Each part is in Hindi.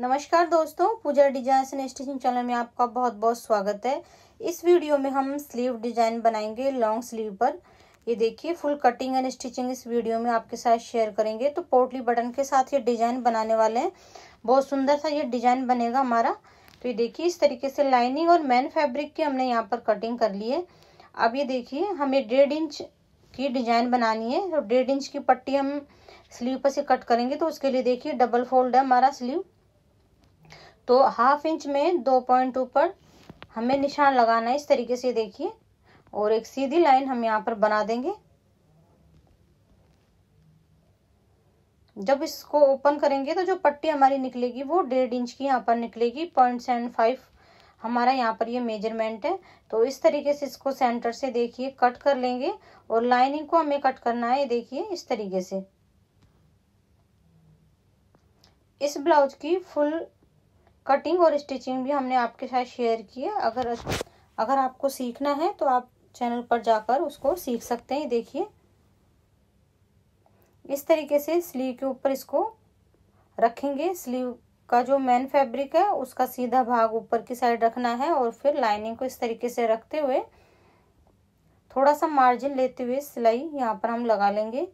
नमस्कार दोस्तों Pooja design and stitching channel में आपका बहुत बहुत स्वागत है इस वीडियो में हम स्लीव डिजाइन बनाएंगे लॉन्ग स्लीव पर ये देखिए फुल कटिंग एंड स्टिचिंग इस वीडियो में आपके साथ शेयर करेंगे तो पोटली बटन के साथ ये डिजाइन बनाने वाले हैं बहुत सुंदर सा ये डिजाइन बनेगा हमारा तो ये देखिए इस तरीके से लाइनिंग और मैन फेब्रिक की हमने यहाँ पर कटिंग कर ली है अब ये देखिए हमें डेढ़ इंच की डिजाइन बनानी है और डेढ़ इंच की पट्टी हम स्लीव पर से कट करेंगे तो उसके लिए देखिए डबल फोल्ड है हमारा स्लीव तो हाफ इंच में दो पॉइंट ऊपर हमें निशान लगाना है इस तरीके से देखिए और एक सीधी लाइन हम यहाँ पर बना देंगे जब इसको ओपन करेंगे तो जो पट्टी हमारी निकलेगी वो डेढ़ इंच की यहाँ पर निकलेगी पॉइंट सेवन फाइव हमारा यहाँ पर ये मेजरमेंट है तो इस तरीके से इसको सेंटर से देखिए कट कर लेंगे और लाइनिंग को हमें कट करना है देखिए इस तरीके से इस ब्लाउज की फुल कटिंग और स्टिचिंग भी हमने आपके साथ शेयर की है अगर अगर आपको सीखना है तो आप चैनल पर जाकर उसको सीख सकते हैं देखिए इस तरीके से स्लीव के ऊपर इसको रखेंगे स्लीव का जो मेन फैब्रिक है उसका सीधा भाग ऊपर की साइड रखना है और फिर लाइनिंग को इस तरीके से रखते हुए थोड़ा सा मार्जिन लेते हुए सिलाई यहाँ पर हम लगा लेंगे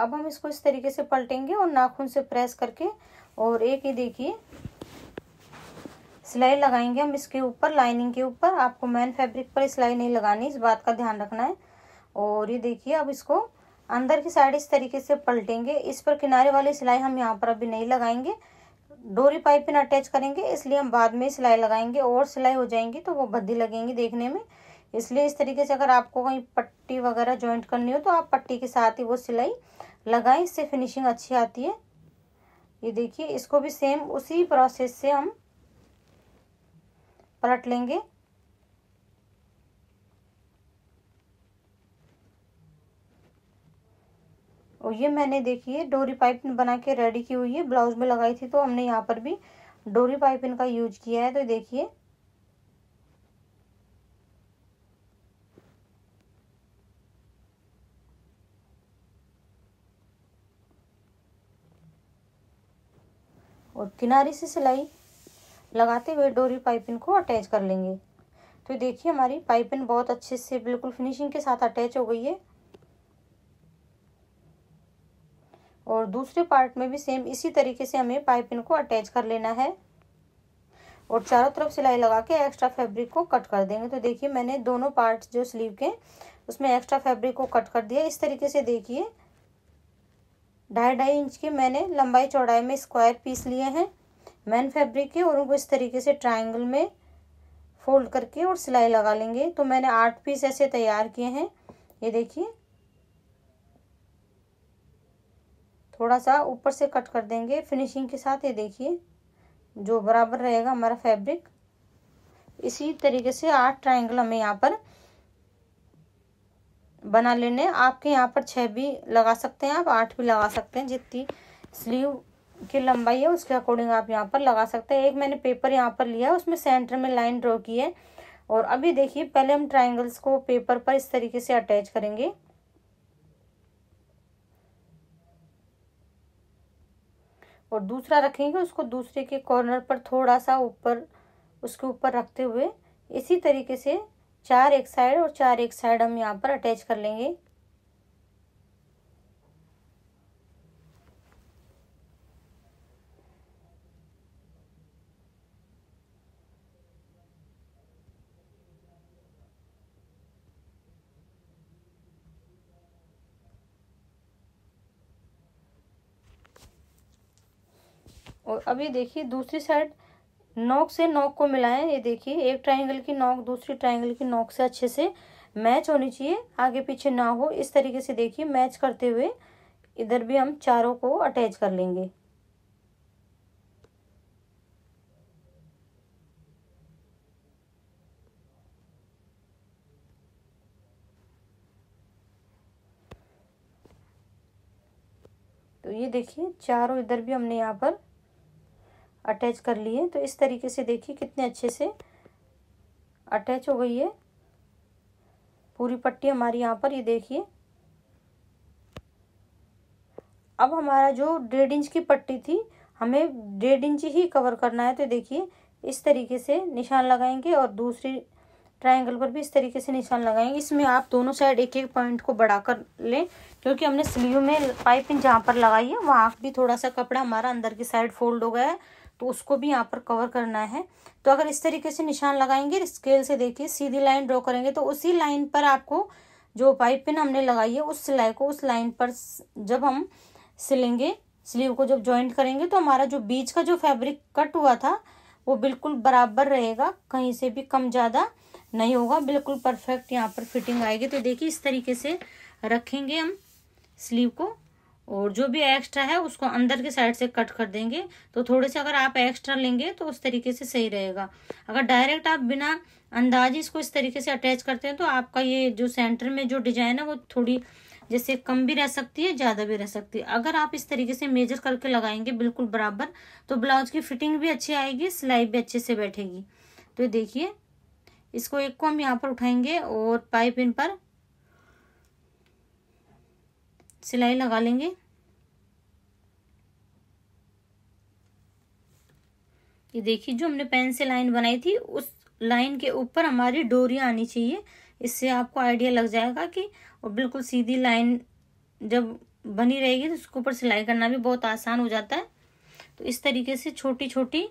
अब हम इसको इस तरीके से पलटेंगे और नाखून से प्रेस करके और एक ही देखिए सिलाई लगाएंगे हम इसके ऊपर लाइनिंग के ऊपर आपको मेन फैब्रिक पर सिलाई नहीं लगानी इस बात का ध्यान रखना है और ये देखिए अब इसको अंदर की साइड इस तरीके से पलटेंगे इस पर किनारे वाली सिलाई हम यहाँ पर अभी नहीं लगाएंगे डोरी पाइपिन अटैच करेंगे इसलिए हम बाद में सिलाई लगाएंगे और सिलाई हो जाएंगी तो वो भद्दी लगेंगी देखने में इसलिए इस तरीके से अगर आपको कहीं पट्टी वगैरह ज्वाइंट करनी हो तो आप पट्टी के साथ ही वो सिलाई लगाएं इससे फिनिशिंग अच्छी आती है ये देखिए इसको भी सेम उसी प्रोसेस से हम पलट लेंगे और ये मैंने देखिए डोरी पाइप बना के रेडी की हुई है ब्लाउज में लगाई थी तो हमने यहाँ पर भी डोरी पाइपिंग का यूज किया है तो देखिए और किनारे से सिलाई लगाते हुए डोरी पाइपिंग को अटैच कर लेंगे तो देखिए हमारी पाइपिंग बहुत अच्छे से बिल्कुल फिनिशिंग के साथ अटैच हो गई है और दूसरे पार्ट में भी सेम इसी तरीके से हमें पाइपिंग को अटैच कर लेना है और चारों तरफ सिलाई लगा के एक्स्ट्रा फैब्रिक को कट कर देंगे तो देखिए मैंने दोनों पार्ट जो स्लीव के उसमें एक्स्ट्रा फैब्रिक को कट कर दिया इस तरीके से देखिए ढाई ढाई इंच के मैंने लंबाई चौड़ाई में स्क्वायर पीस लिए हैं मैन फैब्रिक के और उनको इस तरीके से ट्रायंगल में फोल्ड करके और सिलाई लगा लेंगे तो मैंने आठ पीस ऐसे तैयार किए हैं ये देखिए थोड़ा सा ऊपर से कट कर देंगे फिनिशिंग के साथ ये देखिए जो बराबर रहेगा हमारा फैब्रिक इसी तरीके से आठ ट्रायंगल हमें यहाँ पर बना लेने आपके यहाँ पर छः भी लगा सकते हैं आप आठ भी लगा सकते हैं जितनी स्लीव की लंबाई है उसके अकॉर्डिंग आप यहाँ पर लगा सकते हैं एक मैंने पेपर यहाँ पर लिया है उसमें सेंटर में लाइन ड्रॉ की है और अभी देखिए पहले हम ट्राइंगल्स को पेपर पर इस तरीके से अटैच करेंगे और दूसरा रखेंगे उसको दूसरे के कॉर्नर पर थोड़ा सा ऊपर उसके ऊपर रखते हुए इसी तरीके से चार एक साइड और चार एक साइड हम यहाँ पर अटैच कर लेंगे और अभी देखिए दूसरी साइड नोक से नोक को मिलाएं ये देखिए एक ट्राइंगल की नोक दूसरी ट्राइंगल की नोक से अच्छे से मैच होनी चाहिए आगे पीछे ना हो इस तरीके से देखिए मैच करते हुए इधर भी हम चारों को अटैच कर लेंगे तो ये देखिए चारों इधर भी हमने यहाँ पर अटैच कर लिए तो इस तरीके से देखिए कितने अच्छे से अटैच हो गई है पूरी पट्टी हमारी यहाँ पर ये देखिए अब हमारा जो डेढ़ इंच की पट्टी थी हमें डेढ़ इंच ही कवर करना है तो देखिए इस तरीके से निशान लगाएंगे और दूसरी ट्रायंगल पर भी इस तरीके से निशान लगाएंगे इसमें आप दोनों साइड एक एक पॉइंट को बढ़ा कर लें क्योंकि हमने स्लीव में पाइपिंग जहाँ पर लगाई है वहाँ भी थोड़ा सा कपड़ा हमारा अंदर की साइड फोल्ड हो गया है तो उसको भी यहाँ पर कवर करना है तो अगर इस तरीके से निशान लगाएंगे स्केल से देखिए सीधी लाइन ड्रॉ करेंगे तो उसी लाइन पर आपको जो पाइपिन हमने लगाई है उस सिलाई को उस लाइन पर जब हम सिलेंगे स्लीव को जब ज्वाइंट करेंगे तो हमारा जो बीच का जो फैब्रिक कट हुआ था वो बिल्कुल बराबर रहेगा कहीं से भी कम ज़्यादा नहीं होगा बिल्कुल परफेक्ट यहाँ पर फिटिंग आएगी तो देखिए इस तरीके से रखेंगे हम स्लीव को और जो भी एक्स्ट्रा है उसको अंदर की साइड से कट कर देंगे तो थोड़े से अगर आप एक्स्ट्रा लेंगे तो उस तरीके से सही रहेगा अगर डायरेक्ट आप बिना अंदाज इसको इस तरीके से अटैच करते हैं तो आपका ये जो सेंटर में जो डिजाइन है वो थोड़ी जैसे कम भी रह सकती है ज़्यादा भी रह सकती है अगर आप इस तरीके से मेजर करके लगाएंगे बिल्कुल बराबर तो ब्लाउज की फिटिंग भी अच्छी आएगी सिलाई भी अच्छे से बैठेगी तो देखिए इसको एक को हम यहाँ पर उठाएंगे और पाइप इन पर सिलाई लगा लेंगे ये देखिए जो हमने पेन से लाइन बनाई थी उस लाइन के ऊपर हमारी डोरियाँ आनी चाहिए इससे आपको आइडिया लग जाएगा कि और बिल्कुल सीधी लाइन जब बनी रहेगी तो उसके ऊपर सिलाई करना भी बहुत आसान हो जाता है तो इस तरीके से छोटी छोटी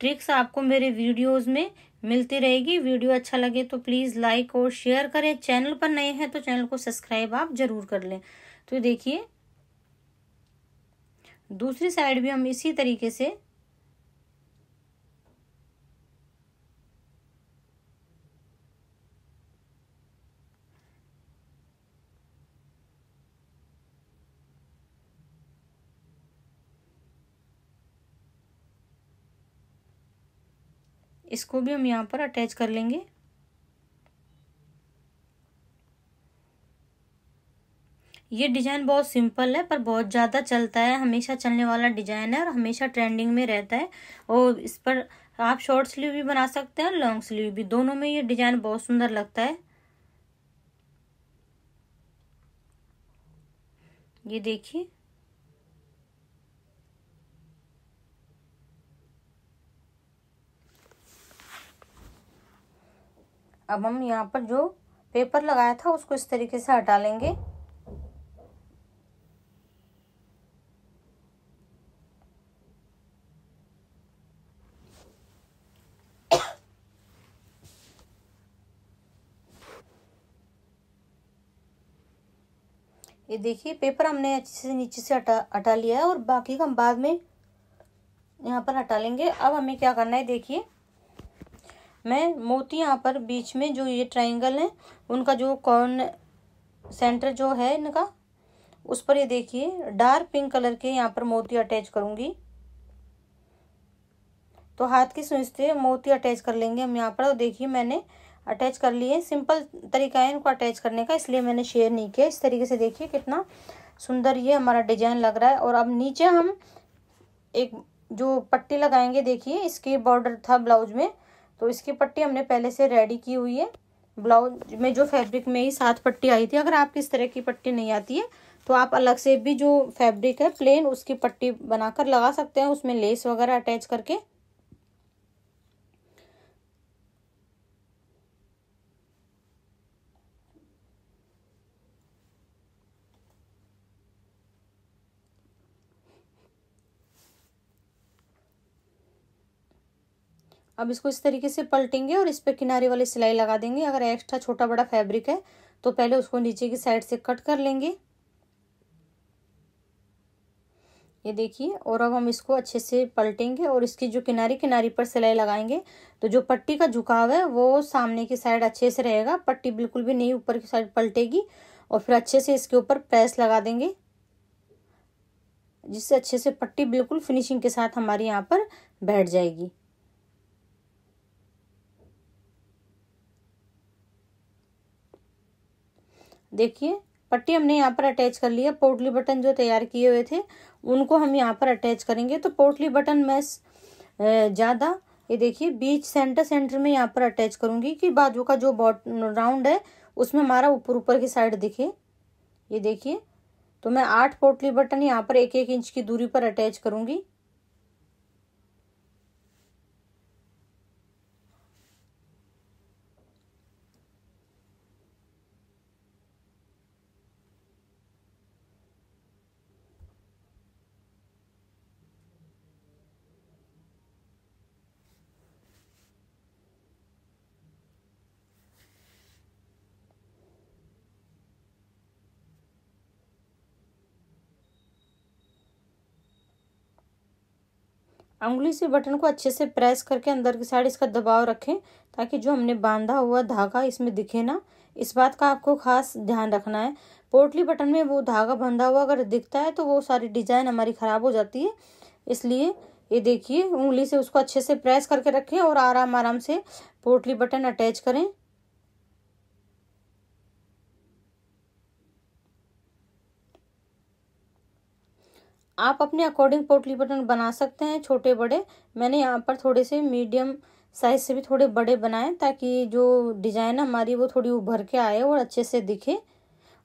ट्रिक्स आपको मेरे वीडियोस में मिलती रहेगी वीडियो अच्छा लगे तो प्लीज़ लाइक और शेयर करें चैनल पर नए हैं तो चैनल को सब्सक्राइब आप ज़रूर कर लें तो देखिए दूसरी साइड भी हम इसी तरीके से इसको भी हम यहाँ पर अटैच कर लेंगे ये डिज़ाइन बहुत सिंपल है पर बहुत ज़्यादा चलता है हमेशा चलने वाला डिज़ाइन है और हमेशा ट्रेंडिंग में रहता है और इस पर आप शॉर्ट स्लीव भी बना सकते हैं लॉन्ग स्लीव भी दोनों में ये डिज़ाइन बहुत सुंदर लगता है ये देखिए अब हम यहाँ पर जो पेपर लगाया था उसको इस तरीके से हटा लेंगे ये देखिए पेपर हमने अच्छे से नीचे से हटा हटा लिया है और बाकी का हम बाद में यहाँ पर हटा लेंगे अब हमें क्या करना है देखिए मैं मोती यहाँ पर बीच में जो ये ट्राइंगल है उनका जो कॉर्न सेंटर जो है इनका उस पर ये देखिए डार्क पिंक कलर के यहाँ पर मोती अटैच करूँगी तो हाथ की सुई से मोती अटैच कर लेंगे हम यहाँ पर और देखिए मैंने अटैच कर लिए सिंपल तरीका है इनको अटैच करने का इसलिए मैंने शेयर नहीं किया इस तरीके से देखिए कितना सुंदर ये हमारा डिजाइन लग रहा है और अब नीचे हम एक जो पट्टी लगाएंगे देखिए इसकी बॉर्डर था ब्लाउज में तो इसकी पट्टी हमने पहले से रेडी की हुई है ब्लाउज में जो फैब्रिक में ही सात पट्टी आई थी अगर आप इस तरह की पट्टी नहीं आती है तो आप अलग से भी जो फैब्रिक है प्लेन उसकी पट्टी बनाकर लगा सकते हैं उसमें लेस वगैरह अटैच करके अब इसको इस तरीके से पलटेंगे और इस पर किनारे वाली सिलाई लगा देंगे अगर एक्स्ट्रा छोटा बड़ा फैब्रिक है तो पहले उसको नीचे की साइड से कट कर लेंगे ये देखिए और अब हम इसको अच्छे से पलटेंगे और इसकी जो किनारे किनारे पर सिलाई लगाएंगे तो जो पट्टी का झुकाव है वो सामने की साइड अच्छे से रहेगा पट्टी बिल्कुल भी नहीं ऊपर की साइड पलटेगी और फिर अच्छे से इसके ऊपर प्रेस लगा देंगे जिससे अच्छे से पट्टी बिल्कुल फिनिशिंग के साथ हमारी यहाँ पर बैठ जाएगी देखिए पट्टी हमने यहाँ पर अटैच कर लिया पोर्टली बटन जो तैयार किए हुए थे उनको हम यहाँ पर अटैच करेंगे तो पोर्टली बटन मैं ज़्यादा ये देखिए बीच सेंटर सेंटर में यहाँ पर अटैच करूँगी कि बाजू का जो बॉट राउंड है उसमें हमारा ऊपर ऊपर की साइड दिखे ये देखिए तो मैं आठ पोटली बटन यहाँ पर एक एक इंच की दूरी पर अटैच करूँगी अंगुली से बटन को अच्छे से प्रेस करके अंदर की साइड इसका दबाव रखें ताकि जो हमने बांधा हुआ धागा इसमें दिखे ना इस बात का आपको खास ध्यान रखना है पोर्टली बटन में वो धागा बंधा हुआ अगर दिखता है तो वो सारी डिजाइन हमारी ख़राब हो जाती है इसलिए ये देखिए उंगली से उसको अच्छे से प्रेस करके रखें और आराम आराम से पोर्टली बटन अटैच करें आप अपने अकॉर्डिंग पोटली बटन बना सकते हैं छोटे बड़े मैंने यहाँ पर थोड़े से मीडियम साइज से भी थोड़े बड़े बनाए ताकि जो डिज़ाइन हमारी वो थोड़ी उभर के आए और अच्छे से दिखे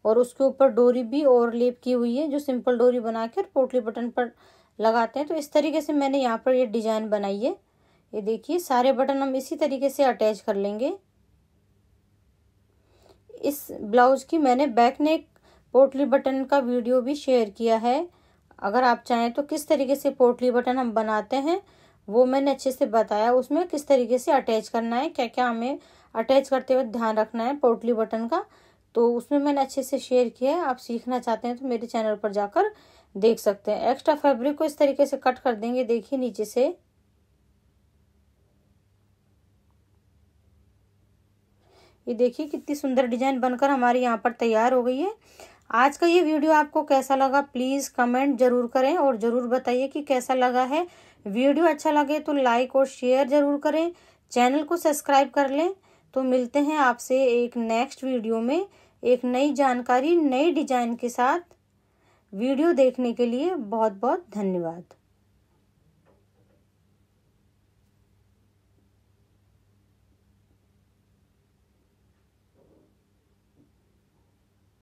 और उसके ऊपर डोरी भी और लेप की हुई है जो सिंपल डोरी बना के और पोटली बटन पर लगाते हैं तो इस तरीके से मैंने यहाँ पर ये डिज़ाइन बनाई है ये देखिए सारे बटन हम इसी तरीके से अटैच कर लेंगे इस ब्लाउज की मैंने बैक नेक पोटली बटन का वीडियो भी शेयर किया है अगर आप चाहें तो किस तरीके से पोटली बटन हम बनाते हैं वो मैंने अच्छे से बताया उसमें किस तरीके से अटैच करना है क्या क्या हमें अटैच करते हुए ध्यान रखना है पोटली बटन का तो उसमें मैंने अच्छे से शेयर किया है आप सीखना चाहते हैं तो मेरे चैनल पर जाकर देख सकते हैं एक्स्ट्रा फैब्रिक को इस तरीके से कट कर देंगे देखिए नीचे से ये देखिए कितनी सुंदर डिजाइन बनकर हमारे यहाँ पर तैयार हो गई है आज का ये वीडियो आपको कैसा लगा प्लीज़ कमेंट जरूर करें और ज़रूर बताइए कि कैसा लगा है वीडियो अच्छा लगे तो लाइक और शेयर ज़रूर करें चैनल को सब्सक्राइब कर लें तो मिलते हैं आपसे एक नेक्स्ट वीडियो में एक नई जानकारी नई डिजाइन के साथ वीडियो देखने के लिए बहुत बहुत धन्यवाद